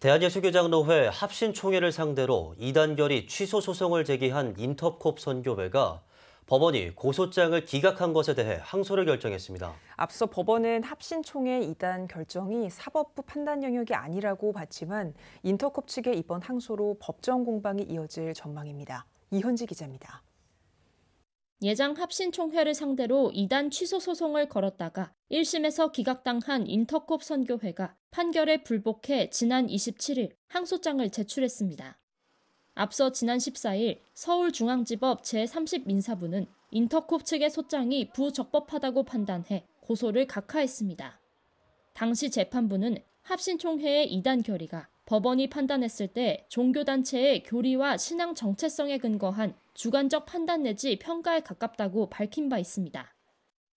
대한예술교장노회 합신총회를 상대로 이단결이 취소 소송을 제기한 인터콥 선교회가 법원이 고소장을 기각한 것에 대해 항소를 결정했습니다. 앞서 법원은 합신총회 이단 결정이 사법부 판단 영역이 아니라고 봤지만 인터콥 측의 이번 항소로 법정 공방이 이어질 전망입니다. 이현지 기자입니다. 예장 합신총회를 상대로 이단 취소 소송을 걸었다가 1심에서 기각당한 인터콥 선교회가 판결에 불복해 지난 27일 항소장을 제출했습니다. 앞서 지난 14일 서울중앙지법 제30민사부는 인터콥 측의 소장이 부적법하다고 판단해 고소를 각하했습니다. 당시 재판부는 합신총회의 이단 결의가 법원이 판단했을 때 종교단체의 교리와 신앙 정체성에 근거한 주관적 판단 내지 평가에 가깝다고 밝힌 바 있습니다.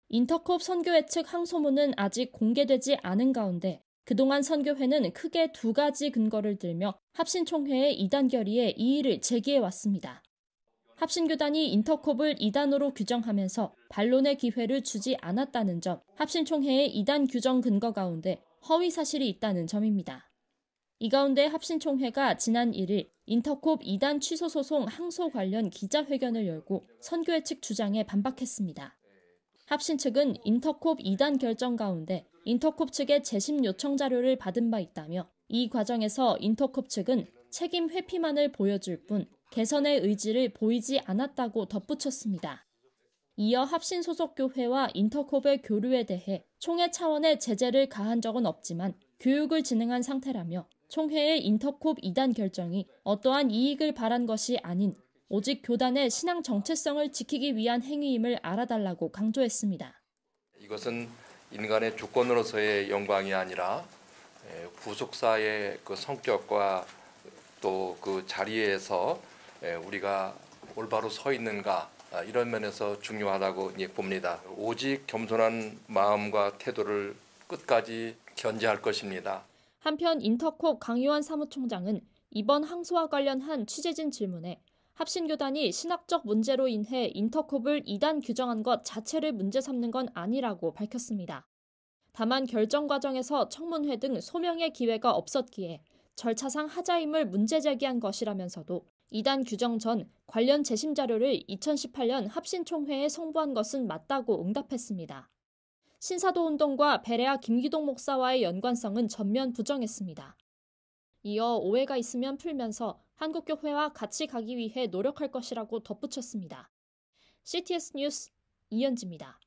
인터콥 선교회 측 항소문은 아직 공개되지 않은 가운데 그동안 선교회는 크게 두 가지 근거를 들며 합신총회의 2단 결의에 이의를 제기해 왔습니다. 합신교단이 인터콥을 2단으로 규정하면서 반론의 기회를 주지 않았다는 점, 합신총회의 2단 규정 근거 가운데 허위 사실이 있다는 점입니다. 이 가운데 합신총회가 지난 1일 인터콥 2단 취소 소송 항소 관련 기자회견을 열고 선교회 측 주장에 반박했습니다. 합신 측은 인터콥 2단 결정 가운데 인터콥 측의 재심 요청 자료를 받은 바 있다며 이 과정에서 인터콥 측은 책임 회피만을 보여줄 뿐 개선의 의지를 보이지 않았다고 덧붙였습니다. 이어 합신 소속 교회와 인터콥의 교류에 대해 총회 차원의 제재를 가한 적은 없지만 교육을 진행한 상태라며 총회의 인터콥 이단 결정이 어떠한 이익을 바란 것이 아닌 오직 교단의 신앙 정체성을 지키기 위한 행위임을 알아달라고 강조했습니다. 이것은 인간의 주권으로서의 영광이 아니라 부속사의 예, 그 성격과 또 그 자리에서 예, 우리가 올바로 서 있는가 아, 이런 면에서 중요하다고 봅니다. 오직 겸손한 마음과 태도를 끝까지 견제할 것입니다. 한편 인터콥 강요한 사무총장은 이번 항소와 관련한 취재진 질문에 합신교단이 신학적 문제로 인해 인터콥을 이단 규정한 것 자체를 문제 삼는 건 아니라고 밝혔습니다. 다만 결정 과정에서 청문회 등 소명의 기회가 없었기에 절차상 하자임을 문제 제기한 것이라면서도 이단 규정 전 관련 재심 자료를 2018년 합신총회에 송부한 것은 맞다고 응답했습니다. 신사도 운동과 베레아 김기동 목사와의 연관성은 전면 부정했습니다. 이어 오해가 있으면 풀면서 한국교회와 같이 가기 위해 노력할 것이라고 덧붙였습니다. CTS 뉴스 이현지입니다.